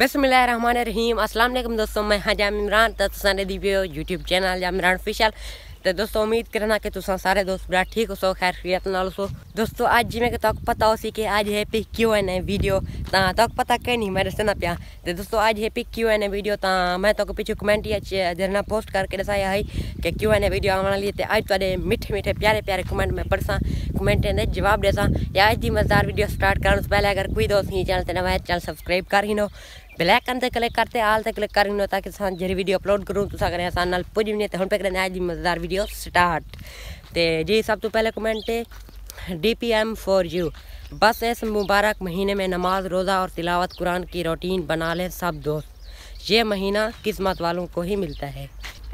बसमीम असल दोस्तों मैं हाँ जाम इमरान तुसाने दीपियो YouTube channel Jam Imran official तो दोस्तों उम्मीद करना कि तुसा सारे दोस्त बड़ा ठीक हो खैर खरीत नाल सो दोस्तों अज जिमें कि तुक पता हो कि अज है P Q N A video तो तुक पता कह नहीं मैं दसना पाया तो दोस्तों अज है P Q N A video तो मैं तुक पिछू कमेंट जरना पोस्ट करके दसाया है कि क्यू एन ए वीडियो आने वाली है अज थोड़े मिठे मिठे प्यारे प्यारे कमेंट में पढ़सा कमेंटें दे जवाब देसा या अज की मजेदार वीडियो स्टार्ट करने से पहले अगर कोई दोस्त ही चैनल से चैनल सब्सक्राइब कर ही नो ब्लैक अंदर क्लिक करते आल से क्लिक करनी ताकि असां वीडियो अपलोड करूँ तो अगर असां नाल पुॼी वञे त हुन पे करें जी मज़ेदार वीडियो स्टार्ट तो जी सब तो पहले कमेंट है D P M for you बस इस मुबारक महीने में नमाज रोज़ा और तिलावत कुरान की रूटीन बना लें सब दोस्त ये महीना किस्मत वालों को ही मिलता है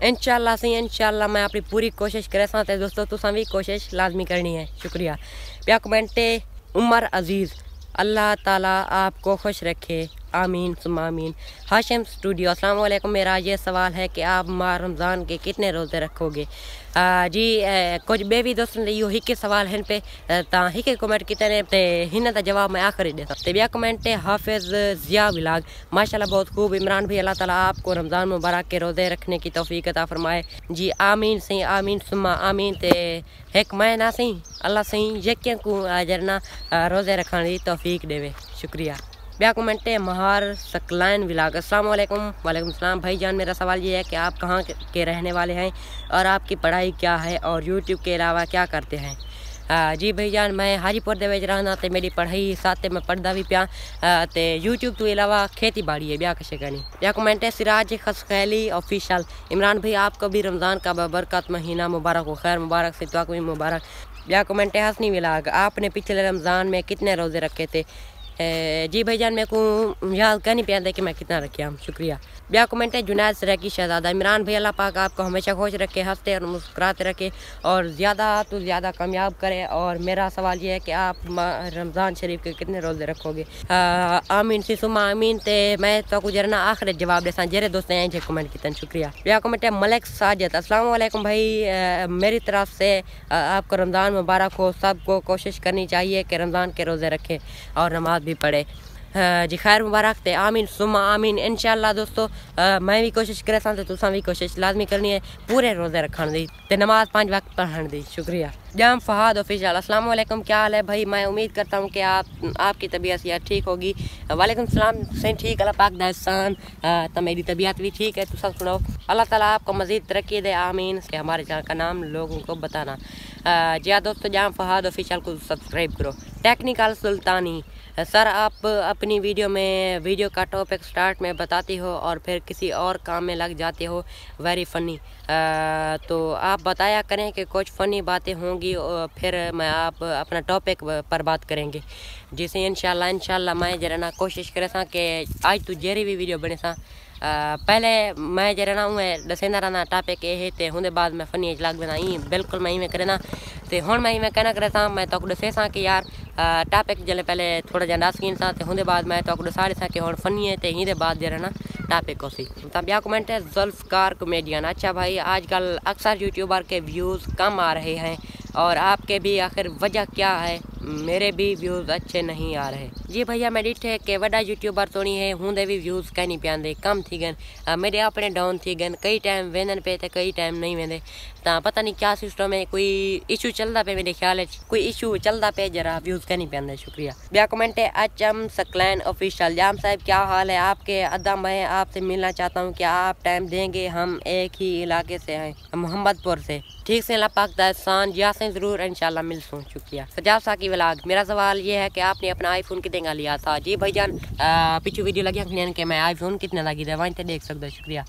इन शाला सही इन मैं अपनी पूरी कोशिश करे सां दोस्तों तुसा तो भी कोशिश लाजमी करनी है शुक्रिया प्या कमेंट उमर अज़ीज़ अल्लाह ताला आपको खुश रखे आमीन सुम आमीन हाशिम स्टूडियो अस्सलाम वालेकुम मेरा ये सवाल है कि आप माह रमज़ान के कितने रोज़े रखोगे आ, जी ए, कुछ बेबी दोस्तों यो हिकु सवाल हैं पे तव्हां कमेंट कितने ते हिन त जवाब मैं आखिर दे सकते बिया कमेंट ते हाफ़िज़ ज़िया विलाग माशाल्लाह बहुत खूब इमरान भाई अल्लाह ताला आपको रमज़ान मुबारक के रोज़े रखने की तौफीक अता फरमाए जी आमीन सही आमीन सुमा आमीन ते एक मैं ना सही अल्लाह सही यकीन को जरना रोज़े रखने की तौफीक देवे शुक्रिया ब्या कमेंट है महार सकलैन विलाग असलम वालेकुम सलाम भाई जान मेरा सवाल ये है कि आप कहाँ के रहने वाले हैं और आपकी पढ़ाई क्या है और यूट्यूब के अलावा क्या करते हैं आ, जी भाई जान मैं हाजीपुर के ਵਿੱਚ ਰਹਿਣਾ मेरी पढ़ाई ਪੜ੍ਹਾਈ मैं पढ़ता भी पाँ तो यूट्यूब तो अलावा खेती बाड़ी है ब्याह कशे ਕਰਨੀ या कमेंट है सिराज खसखैली ऑफिशियल इमरान भाई आपको भी रमज़ान का बबरकत महीना मुबारक हो खैर मुबारक से तो मुबारक या कमेंट है विलाग आपने पिछले रमज़ान में कितने रोज़े रखे थे जी भाई जान मेरे को याद कह नहीं पाता कि मैं कितना रखे हम शुक्रिया ब्याह कमेंट है जुनैद सराकी शहजादा इमरान भाई अल्लाह पाक आपको हमेशा खुश रखे हंसते और मुस्कुराते रखे और ज़्यादा तो ज़्यादा कामयाब करे और मेरा सवाल ये है कि आप रमज़ान शरीफ के कितने रोज़े रखोगे आमीन सुमा आमीन थे मैं तो कुछ ना आखिर जवाब देसा जेरे दोस्तें हैं जे कमेंट कितन शुक्रिया ब्याह कमेंट है मलिक साजद असलम भाई मेरी तरफ से आपको रमज़ान मुबारक हो सबको कोशिश करनी चाहिए कि रमज़ान के रोज़े रखें और नमाज भी पढ़े जी खैर मुबारक ते आमीन सुमा आमीन इन दोस्तों आ, मैं भी कोशिश करे सां तो तुसां भी कोशिश लाजमी करनी है पूरे रोज़े रखने दी ते नमाज पांच वक्त पढ़ने दी शुक्रिया जाम फहाद ऑफिशियल अस्सलाम वालेकुम क्या हाल है भाई मैं उम्मीद करता हूँ कि आप आपकी तबीयत यार ठीक होगी वालेकुम सलाम सही ठीक अल्लाह पाक दहसान तो मेरी तबीयत भी ठीक है तुसा सुनाओ अल्लाह ताला आपको मज़ीद तरक्की दे आमीन के हमारे जहाँ का नाम लोगों को बताना जी हाँ दोस्तों जहाँ फहाद ऑफिशियल को सब्सक्राइब करो टेक्निकल सुल्तानी सर आप अपनी वीडियो में वीडियो का टॉपिक स्टार्ट में बताती हो और फिर किसी और काम में लग जाते हो वेरी फ़नी तो आप बताया करें कि कुछ फ़नी बातें होंगी फिर मैं आप अपना टॉपिक पर बात करेंगे जैसे इन शाला मैं जरा ना कोशिश करें सा कि आज तू तो जेरी भी वीडियो बने सा पहले मैं जरा ना हूँ दसेंदा रहना टॉपिक ये तो हूँ बाद मैं फनी इजलाग बनाई बिल्कुल मैं इवें करना तो हूँ मैं इवें कहना करे सा मैं तो दसे सा कि यार टॉपिक जल्द पहले थोड़ा जहाँ डासकीन सा ते बाद मैं तो दसा सा कि हूँ फनी है तो इंदे बाद जरा ना टॉपिक को सी तब कमेंट है जुल्फकार कॉमेडियन अच्छा भाई आजकल अक्सर यूट्यूबर के व्यूज़ कम आ रहे हैं और आपके भी आखिर वजह क्या है मेरे भी व्यूज़ अच्छे नहीं आ रहे जी भैया मैं डिठे तो नहीं है हूँ भी व्यूज कह नहीं पाते कम थी થઈ मेरे अपने डाउन थी થઈ कई टाइम ટાઈમ पे तो कई टाइम नहीं वेंदे तो पता नहीं क्या सिस्टम है कोई इशू चलता पे मेरे ख्याल है कोई इशू चलता पे जरा व्यूज कह नहीं पाते शुक्रिया बया कमेंट है एम सकलैन ऑफिशियल जाम साहब क्या हाल है आपके अदा मैं आपसे मिलना चाहता हूँ क्या आप टाइम देंगे हम एक ही इलाके से हैं मोहम्मदपुर से ठीक से लापाक दास्तान से ज़रूर इन मिल सूँ शुक्रिया सजाब की व्लाग मेरा सवाल ये है कि आपने अपना आईफोन कितने का लिया था जी भाई जान पिछू वीडियो लगी के मैं आईफोन कितने लगी था वहीं देख सकते शुक्रिया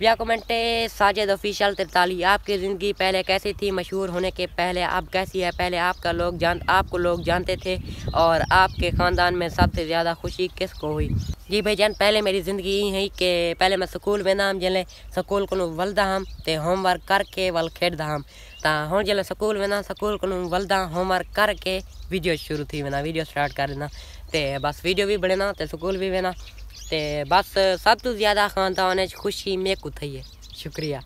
भैया साजिद ऑफिशियल तिरताली आपकी ज़िंदगी पहले कैसी थी मशहूर होने के पहले अब कैसी है पहले आपका लोग जान आपको लोग जानते थे और आपके ख़ानदान में सबसे ज़्यादा खुशी किस को हुई जी भाई जान पहले मेरी ज़िंदगी यही है कि पहले मैं स्कूल में नाम जले स्कूल को वलदा हम तो होमवर्क करके वल खेडदा हम तो हूँ जल्द स्कूल में ना स्कूल को वलदा होमवर्क करके वीडियो शुरू थी वना वीडियो स्टार्ट कर देना तो बस वीडियो भी बने ना तो स्कूल भी वेना ते बस सब तू ज़्यादा खानदान खुशी मे कु है शुक्रिया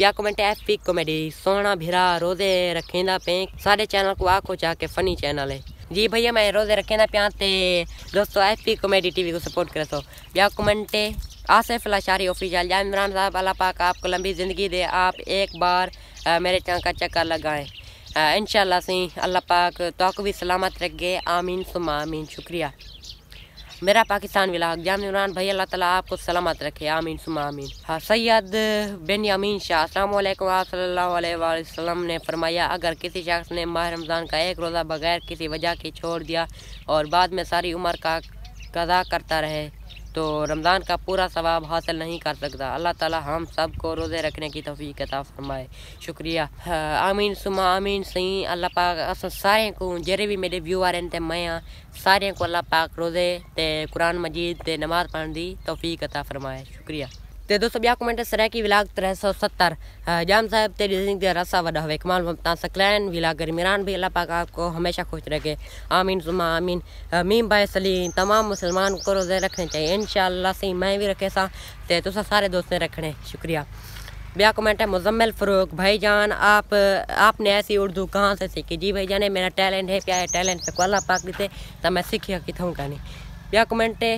या कमेंट एफ पी कॉमेडी सोना भिरा रोजे रखें पे सारे चैनल को आखो जाके फनी चैनल है जी भैया मैं रोजे रखें पिया ते दोस्तों एफ पी कॉमेडी टीवी को सपोर्ट करे तो या कमेंट आसिफ शारी ऑफिशियल या इमरान साहब अल्लाह पाक आपको लंबी ज़िंदगी दे आप एक बार मेरे चाँ का चक्कर लगाएं इन शाला अल्लाह पाक तो भी सलामत रखे आमीन सुमा आमीन शुक्रिया मेरा पाकिस्तान विलाग जाम इमरान भाई अल्लाह ताला आपको सलामत रखे आमीन सुमा आमीन हाँ सैयद बिन यामीन शाह असलम ने फरमाया अगर किसी शख्स ने माह रमज़ान का एक रोज़ा बगैर किसी वजह के छोड़ दिया और बाद में सारी उम्र का कदा करता रहे तो रमज़ान का पूरा सवाब हासिल नहीं कर सकता अल्लाह ताला हम सब को रोज़े रखने की तोफ़ी कता फरमाए शुक्रिया आमीन सुमा आमीन सही अल्लाह पाक अस सारे को जेरे भी मेरे व्यूअर हैं मैं आं सारे को अल्लाह पाक रोज़े ते कुरान मजीद ते नमाज पढ़ दी तोफ़ी कता फरमाए शुक्रिया दोस्तों દોસ્તો कमेंट सराकी विलाग त्रे सौ सत्तर जाम साहब तेरी जिंदगी रसा वडा हो कमाल ममता सकलैन विलाग मीरान भी अल्लाह पाक आपको हमेशा खुश रखे आमीन सुमा आमीन मीम भाई सलीम तमाम मुसलमान को रोज़े रखने चाहिए इन शाला सही मैं भी रखे सा ते तुस सारे दोस्त रखने शुक्रिया ब्या कमेंट है मुजम्मल फ़रूक भाई जान आप आपने ऐसी उर्दू कहाँ से सीखी जी भाई जान मेरा टैलेंट है प्यारे टैलेंट से को अल्लाह पाक दिते तो मैं सीखी कितों था कहानी ब्या कमेंट है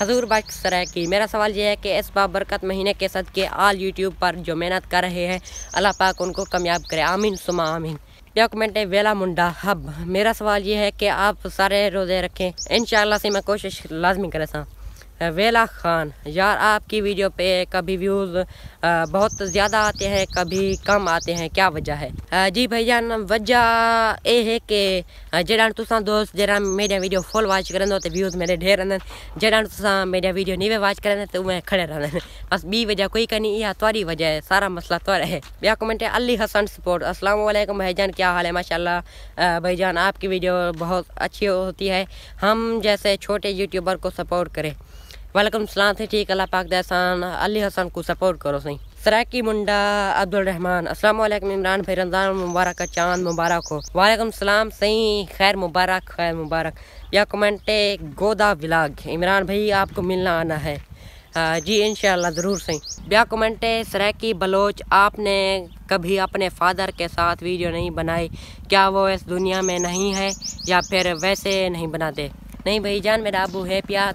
हजूर सराय की मेरा सवाल यह है कि इस बाबरकत महीने के सद के आल यूट्यूब पर जो मेहनत कर रहे हैं अल्लाह पाक उनको कामयाब करे आमीन सुमा आमीन डॉक्यूमेंट वेला मुंडा हब मेरा सवाल यह है कि आप सारे रोज़े रखें इन से मैं कोशिश लाजमी करें सा वेला खान यार आपकी वीडियो पे कभी व्यूज़ बहुत ज़्यादा आते हैं कभी कम आते हैं क्या वजह है जी भैया वजह ये है कि जड़ा तुसा दोस्त जरा मेरा वीडियो फुल वॉच करें तो व्यूज़ मेरे ढेर आना जड़ा तुसा मेरा वीडियो नहीं वॉच करें तो वह खड़े रहना बस बी वजह कोई कहनी यह तुरी वजह है सारा मसला तुर है बया कमेंट है अली हसन सपोर्ट अस्सलाम भाई भाईजान क्या हाल है भाई भाईजान आपकी वीडियो बहुत अच्छी होती है हम जैसे छोटे यूट्यूबर को सपोर्ट करें वालेकुम सलाम से ठीक अल्लाह पाक दहसान अली हसन को सपोर्ट करो सही सराकी मुंडा अब्दुल रहमान अस्सलाम वालेकुम इमरान भाई रमज़ान मुबारक का चांद मुबारक हो वालेकुम सलाम सही खैर मुबारक खैर मुबारक या कमेंटे गोदा विलाग इमरान भाई आपको मिलना आना है जी इन ज़रूर सही ब्या कमेंटे सराकी बलोच आपने कभी अपने फादर के साथ वीडियो नहीं बनाई क्या वो इस दुनिया में नहीं है या फिर वैसे नहीं बनाते नहीं भाई जान मेरा अबू है प्या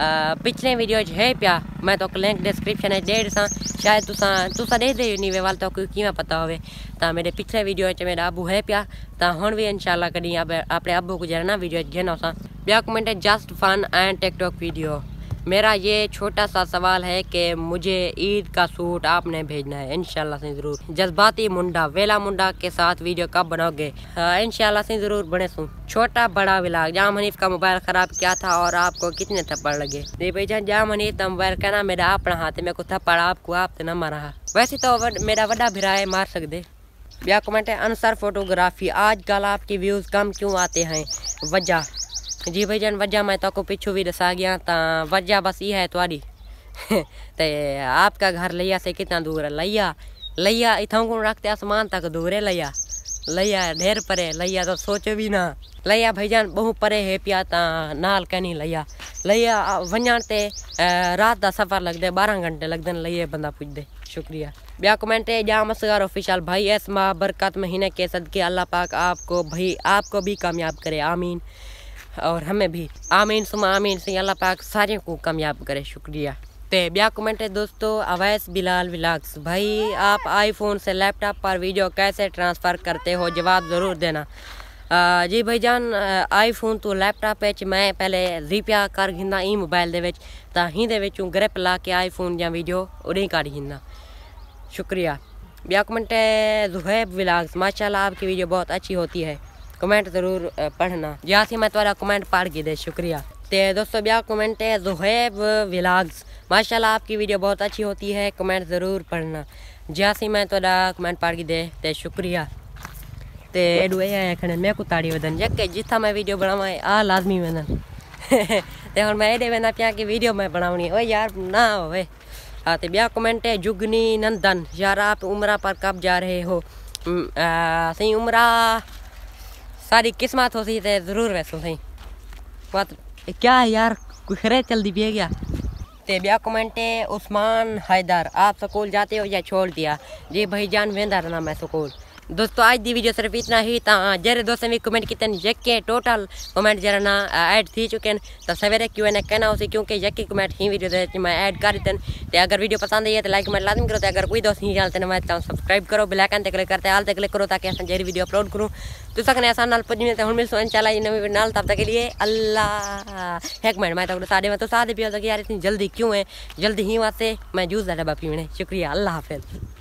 पिछले वीडियो है पिया मैं तो लिंक डिस्क्रिप्शन दे ॾिसां शायदि तुसां तुसां ॾेई दे नी वेवाल तो कीअं पता हुए ਤਾਂ ਮੇਰੇ ਪਿਛਲੇ ਵੀਡੀਓ 'ਚ ਮੇਰਾ ਆਬੂ ਹੈ ਪਿਆ ਤਾਂ ਹੁਣ ਵੀ ਇਨਸ਼ਾਅੱਲਾ ਕਦੀ ਆਪਣੇ ਆਬੂ ਗੁਜਰਨਾ ਵੀਡੀਓ 'ਚ ਨਾ ਸਾਂ ਬਿਆ comment just fun and TikTok video मेरा ये छोटा सा सवाल है कि मुझे ईद का सूट आपने भेजना है इनशाला से ज़रूर जज्बाती मुंडा वेला मुंडा के साथ वीडियो कब बनाओगे हाँ, इनशाला से ज़रूर बने सुन छोटा बड़ा विलाग जाम हनीफ का मोबाइल ख़राब किया था और आपको कितने थप्पड़ लगे नहीं भाई जाम हनीफ का मोबाइल कहना मेरा अपना हाथ में को थप्पड़ आपको आपने ना मारा वैसे तो मेरा वा भिरा है मार सकते ब्या कमेंट है अनसर फोटोग्राफी आजकल आपके व्यूज़ कम क्यों आते हैं वजह जी जान वजह मैं तो पिछू भी दसा गया तो वजह बस ये है थोड़ी तो आपका घर लिया से कितना दूर है लिया लिया इतों को रखते आसमान तक दूर है लिया लिया ढेर परे लिया तो सोचो भी ना लिया जान बहु परे है पिया तो नाल कहनी लिया लिया वजन से रात का सफ़र लगते बारह घंटे लगते लिये बंदा पुजते शुक्रिया ब्या कमेंट है जाम असगर ऑफिशियल भाई एस मा बरकत महीने के सदके अल्लाह पाक आपको भाई आपको भी कामयाब करे आमीन और हमें भी आमीन सुमा आमीन सही अल्लाह पाक सारे को कामयाब करे शुक्रिया ते ब्या कमेंट है दोस्तों अवैस बिलाल विलाक्स भाई आप आईफोन से लैपटॉप पर वीडियो कैसे ट्रांसफ़र करते हो जवाब ज़रूर देना आ, जी भाई जान आईफोन तो लैपटॉप है मैं पहले ਰੀਪਿਆ कर घिंदा ई मोबाइल ਦੇ ही दे ਹੀ ला के आई फोन या वीडियो ਜਾਂ ਵੀਡੀਓ ਉਡੀਂ शुक्रिया ब्या कमेंट है जुहैब विलाग्स माशाल्लाह आपकी वीडियो बहुत अच्छी होती है कमेंट ज़रूर पढ़ना या यासी मैं तुम्हारा कमेंट पढ़ के दे शुक्रिया तो दोस्तों ब्याह कमेंट है जुहैब विलाग्स माशाल्लाह आपकी वीडियो बहुत अच्छी होती है कमेंट ज़रूर पढ़ना जहाँ से मैं तो कमेंट पढ़ के दे ते शुक्रिया ते एडू ए आखन मैं को ताड़ी वदन जक जिथा मैं वीडियो बनावा आ लाजमी वदन ते हम मैं ये वेना पिया कि वीडियो मैं बनावनी ओ यार ना हो हाँ ते ब्याह कमेंट है जुगनी नंदन यार आप उम्र पर कब जा रहे हो सही उम्र सारी किस्मत होती तो जरूर वैसू थी मत क्या यार कुखरे चल दी पिए गया ते ब्या कमेंट उस्मान हैदर आप स्कूल जाते हो या छोड़ दिया जी भाई जान वेंदा रहना मैं स्कूल दोस्तों आज दी वीडियो सिर्फ इतना ही तव्हां जहिड़े दोस्त भी कमेंट कितनि जेके टोटल कमेंट जरा ना ऐड थी चुके आहिनि त तो सवेरे क्यों इन्हें कहना हुसीं क्योंकि जेकी कमेंट ही वीडियो ते ऐड कर अथनि ते अगरि वीडियो पसंद आई त तो लाइक कमेंट लाज़मी करो त अगरि कोई दोस्त ही हाल त मां तव्हां सब्सक्राइब करो ब्लैकन ते क्लिक करते हाल ते क्लिक करो ताकि असां जहिड़ी वीडियो अपलोड करूँ तुसां कने असां नाल पुॼी त हुन मिलसूं इंशाल्लाह इन तब तक के लिए अल्लाह हैक मिनट मैं तो साढ़े में तो साढ़े पियो तो यार जल्दी क्यों है जल्दी ही वहाँ मैं जूस ज़्यादा बापी मैंने शुक्रिया अल्लाह हाफिज़